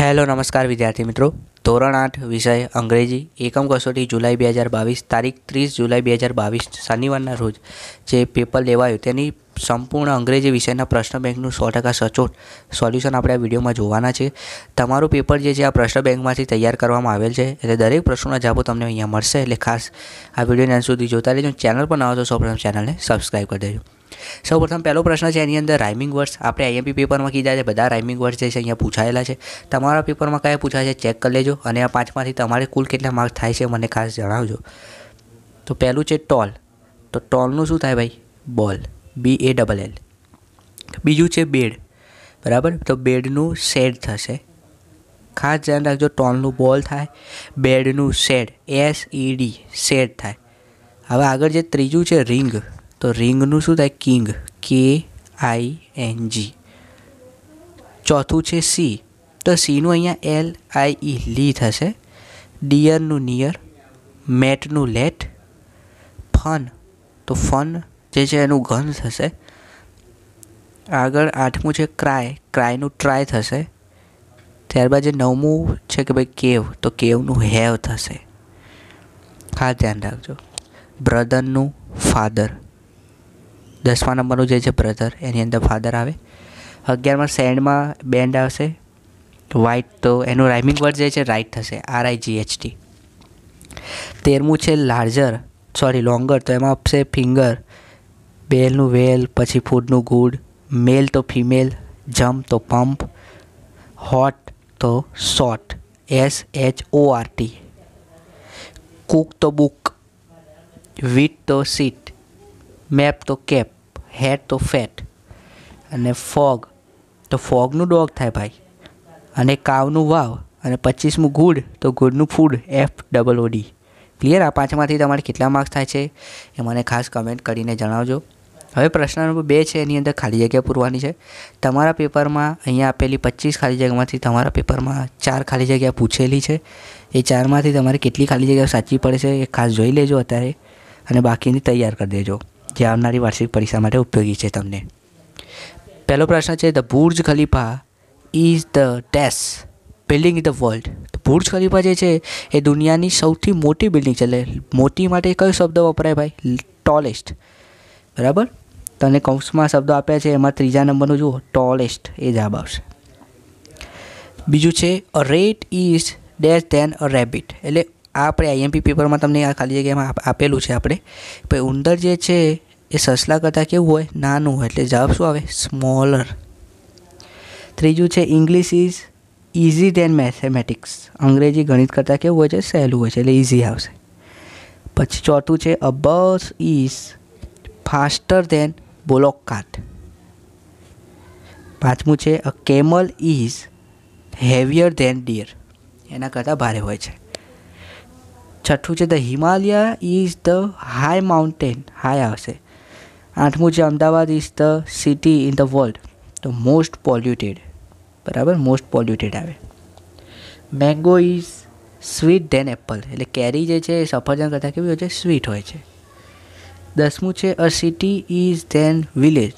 hello નમસ્કાર વિદ્યાર્થી મિત્રો ધોરણ આઠ વિષય અંગ્રેજી એકમ કસોટી જુલાઈ બે હજાર બાવીસ તારીખ ત્રીસ જુલાઈ બે હજાર બાવીસ શનિવારના રોજ જે પેપર લેવાયું તેની સંપૂર્ણ અંગ્રેજી વિષયના પ્રશ્ન બેંકનું સો ટકા સચોટ સોલ્યુશન આપણે આ વિડીયોમાં જોવાના છે તમારું પેપર જે છે આ પ્રશ્ન બેંકમાંથી તૈયાર કરવામાં આવેલ છે એટલે દરેક પ્રશ્નોના જવાબો તમને અહીંયા મળશે એટલે ખાસ આ વિડીયોને અંત સુધી જોતા રહેજો ચેનલ પર ન હો તો સૌપ્રથમ ચેનલને સબસ્ક્રાઈબ કરી દેજો સૌપ્રથમ પહેલો પ્રશ્ન છે એની અંદર રાઇમિંગ વર્ડ્સ આપણે આઈએમપી પેપરમાં કીધા છે બધા રાઇમિંગ વર્ડ્સ જે છે અહીંયા પૂછાયેલા છે તમારા પેપરમાં કયા પૂછાય છે ચેક કરી લેજો અને આ પાંચમાંથી તમારે કુલ કેટલા માર્ક્સ થાય છે મને ખાસ જણાવજો તો પહેલું છે ટોલ તો ટોલનું શું થાય ભાઈ બોલ બી એ ડબલ એલ બીજું છે બેડ બરાબર તો બેડનું શેડ થશે ખાસ ધ્યાન રાખજો ટોલનું બોલ થાય બેડનું shed S E D shed થાય હવે આગળ જે ત્રીજું છે રિંગ તો રિંગનું શું થાય કિંગ કે આઈ એન જી ચોથું છે સી તો સીનું અહીંયા એલ આઈ ઈ લી થશે ડિયરનું નિયર મેટનું લેટ ફન તો ફન જે છે એનું ઘન થશે આગળ આઠમું છે ક્રાય ક્રાયનું ટ્રાય થશે ત્યારબાદ જે નવમું છે કે ભાઈ કેવ તો કેવનું હેવ થશે હા ધ્યાન રાખજો બ્રધરનું ફાધર દસમા નંબરનું જે છે બ્રધર એની અંદર ફાધર આવે અગિયારમાં સેન્ડમાં બેન્ડ આવશે વ્હાઇટ તો એનું રાઇમિંગ વર્ડ જે છે રાઇટ થશે R I G H T તેરમું છે લાર્જર સોરી લોંગર તો એમાં આપશે ફિંગર બેલનું વેલ પછી ફૂડનું ગુડ મેલ તો ફિમેલ જમ્પ તો પંપ હોટ તો short S H O R T cook તો બુક વીટ તો સીટ મેપ તો કેપ હેટ તો ફેટ અને ફોગ તો ફોગનું ડોગ થાય ભાઈ અને કાવનું વાવ અને પચીસમું ગુડ તો ગુડનું food F double Audi clear આ પાંચમાંથી તમારે કેટલા માર્ક્સ થાય છે એ મને ખાસ કમેન્ટ કરીને જણાવજો હવે પ્રશ્ન નંબર બે છે એની અંદર ખાલી જગ્યા પૂરવાની છે તમારા પેપરમાં અહીંયા આપેલી પચીસ ખાલી જગ્યામાંથી તમારા પેપરમાં ચાર ખાલી જગ્યા પૂછેલી છે એ ચારમાંથી તમારે કેટલી ખાલી જગ્યા સાચી પડે છે એ ખાસ જોઈ લેજો અત્યારે અને બાકીની તૈયાર કરી દેજો જે આવનારી વાર્ષિક પરીક્ષા માટે ઉપયોગી છે તમને પહેલો પ્રશ્ન છે the Burj Khalifa is the dash building the world Burj Khalifa જે છે એ દુનિયાની સૌથી મોટી બિલ્ડિંગ છે એટલે મોટી માટે કયો શબ્દ વપરાય ભાઈ ટોલેસ્ટ બરાબર તને કૌંસમાં શબ્દો આપ્યા છે એમાં ત્રીજા નંબરનું જુઓ ટોલેસ્ટ એ જવાબ આવશે બીજું છે a rat is dash than a rabbit એટલે આ આપણે આઈએમપી પેપરમાં તમને આ ખાલી જગ્યામાં આપેલું છે આપણે ભાઈ ઉંદર જે છે એ સસલા કરતાં કેવું હોય નાનું હોય એટલે જવાબ શું આવે સ્મોલર ત્રીજું છે English is easy than mathematics અંગ્રેજી ગણિત કરતાં કેવું હોય છે સહેલું હોય છે એટલે ઇઝી આવશે પછી ચોથું છે a bus is faster than bullock cart પાંચમું છે a camel is heavier than deer એના કરતાં ભારે હોય છે છઠ્ઠું છે the Himalaya is the high mountain high આવશે આઠમું છે Ahmedabad is the city in the world તો મોસ્ટ પોલ્યુટેડ બરાબર મોસ્ટ પોલ્યુટેડ આવે mango is sweet than apple એટલે કેરી જે છે એ સફરજન કરતાં કેવી હોય છે સ્વીટ હોય છે દસમું છે a city is than village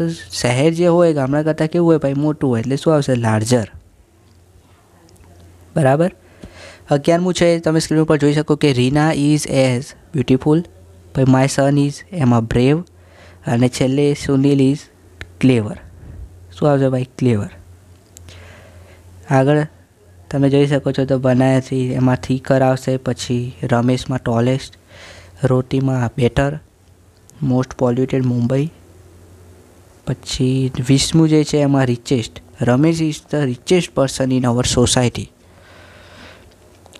તો શહેર જે હોય ગામડા કરતાં કેવું હોય ભાઈ મોટું હોય એટલે શું આવશે લાર્જર બરાબર અગિયારમું છે તમે સ્ક્રીન ઉપર જોઈ શકો કે રીના ઇઝ એઝ બ્યુટિફુલ પછી માય સન ઇઝ એમાં બ્રેવ અને છેલ્લે સુનિલ ઇઝ ક્લેવર શું આવશે ભાઈ ક્લેવર આગળ તમે જોઈ શકો છો તો બનાયાથી એમાં થીકર આવશે પછી રમેશમાં ટોલેસ્ટ રોટીમાં બેટર મોસ્ટ પોલ્યુટેડ મુંબઈ પછી વિષ્ણુ જે છે એમાં richest Ramesh is the richest person in our society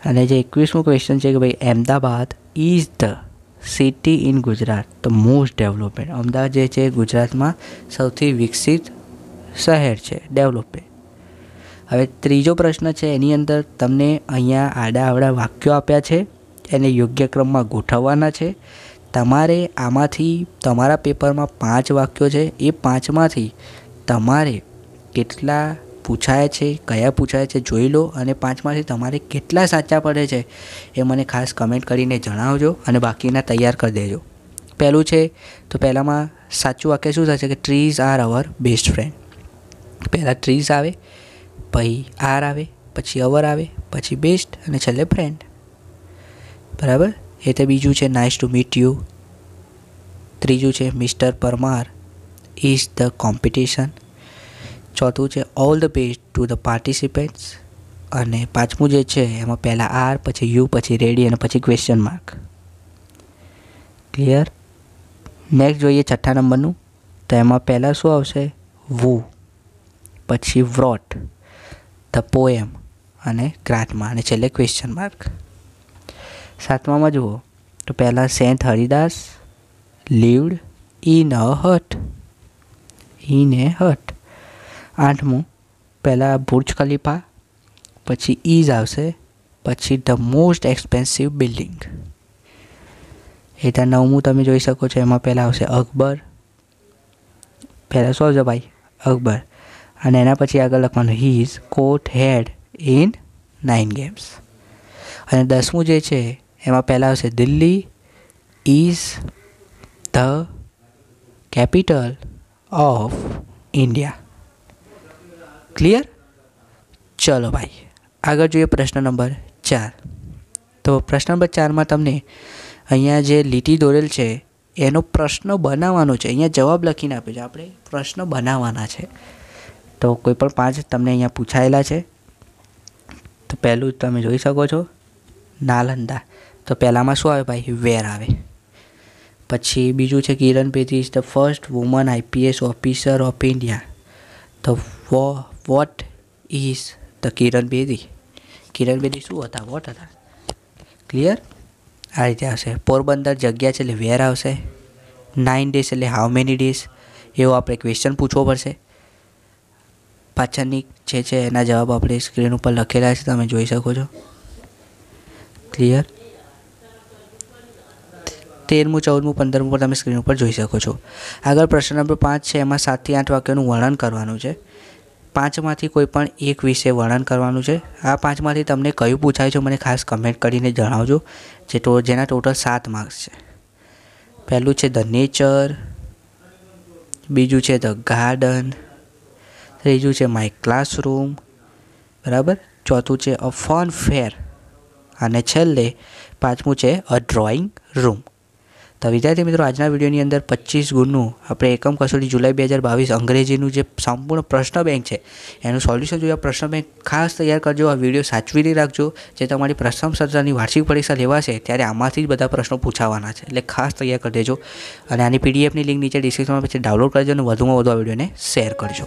અને જે એકવીસમું ક્વેશ્ચન છે કે ભાઈ Ahmedabad is the city in Gujarat તો મોસ્ટ ડેવલપમેન્ટ અમદાવાદ જે છે ગુજરાતમાં સૌથી વિકસિત શહેર છે ડેવલપમેન્ટ હવે ત્રીજો પ્રશ્ન છે એની અંદર તમને અહીંયા આડા આવડા વાક્યો આપ્યા છે એને યોગ્ય ક્રમમાં ગોઠવવાના છે તમારે આમાંથી તમારા પેપરમાં પાંચ વાક્યો છે એ પાંચમાંથી તમારે કેટલા પૂછાય છે કયા પૂછાય છે જોઈ લો અને પાંચમાંથી તમારે કેટલા સાચા પડે છે એ મને ખાસ કમેન્ટ કરીને જણાવજો અને બાકીના તૈયાર કરી દેજો પહેલું છે તો પહેલાંમાં સાચું વાક્ય શું થશે કે trees are our best friend પહેલાં ટ્રીઝ આવે પછી આર આવે પછી અવર આવે પછી બેસ્ટ અને છેલ્લે ફ્રેન્ડ બરાબર એ તો બીજું છે નાઇસ ટુ મીટ યુ ત્રીજું છે mister Parmar is the competition ચોથું છે all the best to the participates અને પાંચમું જે છે એમાં પહેલાં આર પછી યુ પછી રેડી અને પછી ક્વેશ્ચન માર્ક ક્લિયર નેક્સ્ટ જોઈએ છઠ્ઠા નંબરનું તો એમાં પહેલાં શું આવશે વુ પછી વ્રોટ ધ પોએમ અને ક્રાટમાં અને છેલ્લે ક્વેશ્ચન માર્ક સાતમામાં જુઓ તો પહેલાં saint Haridas lived in a hut in a hut આઠમું પહેલાં બુર્જ ખલીફા પછી ઈઝ આવશે પછી ધ મોસ્ટ એક્સપેન્સિવ બિલ્ડિંગ એ ત્યાં નવમું તમે જોઈ શકો છો એમાં પહેલાં આવશે અકબર પહેલાં શું આવશે ભાઈ અકબર અને એના પછી આગળ લખવાનું his coat had in nine games અને દસમું જે છે એમાં પહેલાં આવશે Delhi is the capital of India clear ચલો ભાઈ આગળ જોઈએ પ્રશ્ન નંબર ચાર તો પ્રશ્ન નંબર ચારમાં તમને અહીંયા જે લીટી દોરેલ છે એનો પ્રશ્ન બનાવવાનો છે અહીંયા જવાબ લખીને આપ્યો છે આપણે પ્રશ્ન બનાવવાના છે તો કોઈ પણ પાંચ તમને અહીંયા પૂછાયેલા છે તો પહેલું તમે જોઈ શકો છો નાલંદા તો પહેલાંમાં શું આવે ભાઈ વેર આવે પછી બીજું છે Kiran Bedi is the first woman IPS officer of India તો વો what is the Kiran Bedi Kiran Bedi શું હતા વોટ હતા ક્લિયર આ રીતે આવશે પોરબંદર જગ્યા છે એટલે વેર આવશે નાઇન ડેઝ એટલે હાઉ મેની ડેઝ એવો આપણે ક્વેશ્ચન પૂછવો પડશે પાછળની જે છે એના જવાબ આપણે સ્ક્રીન ઉપર લખેલા છે તમે જોઈ શકો છો ક્લિયર તેરમું ચૌદમું પંદરમું પણ તમે સ્ક્રીન ઉપર જોઈ શકો છો આગળ પ્રશ્ન નંબર પાંચ છે એમાં સાતથી આઠ વાક્યોનું વર્ણન કરવાનું છે પાંચમાંથી કોઈ પણ એક વિશે વર્ણન કરવાનું છે આ પાંચમાંથી તમને કયું પૂછાય છે મને ખાસ કમેન્ટ કરીને જણાવજો જે તો જેના ટોટલ સાત માર્ક્સ છે પહેલું છે ધ નેચર બીજું છે ધ ગાર્ડન ત્રીજું છે માય ક્લાસરૂમ બરાબર ચોથું છે અ ફન ફેર અને છેલ્લે પાંચમું છે અ ડ્રોઈંગ રૂમ તો વિદ્યાર્થી મિત્રો આજના વિડીયોની અંદર પચીસ ગુણનું આપણે એકમ કસોટી જુલાઈ બે હજાર બાવીસ અંગ્રેજીનું જે સંપૂર્ણ પ્રશ્ન બેંક છે એનું સોલ્યુશન જોઈએ પ્રશ્ન બેંક ખાસ તૈયાર કરજો આ વિડીયો સાચવીને રાખજો જે તમારી પ્રથમ સત્રની વાર્ષિક પરીક્ષા લેવાશે ત્યારે આમાંથી જ બધા પ્રશ્નો પૂછાવાના છે એટલે ખાસ તૈયાર કરી દેજો અને આની પીડીએફની લિંક નીચે ડિસ્ક્રિપ્શનમાં પછી ડાઉનલોડ કરજો અને વધુમાં વધુ આ વિડીયોને શેર કરજો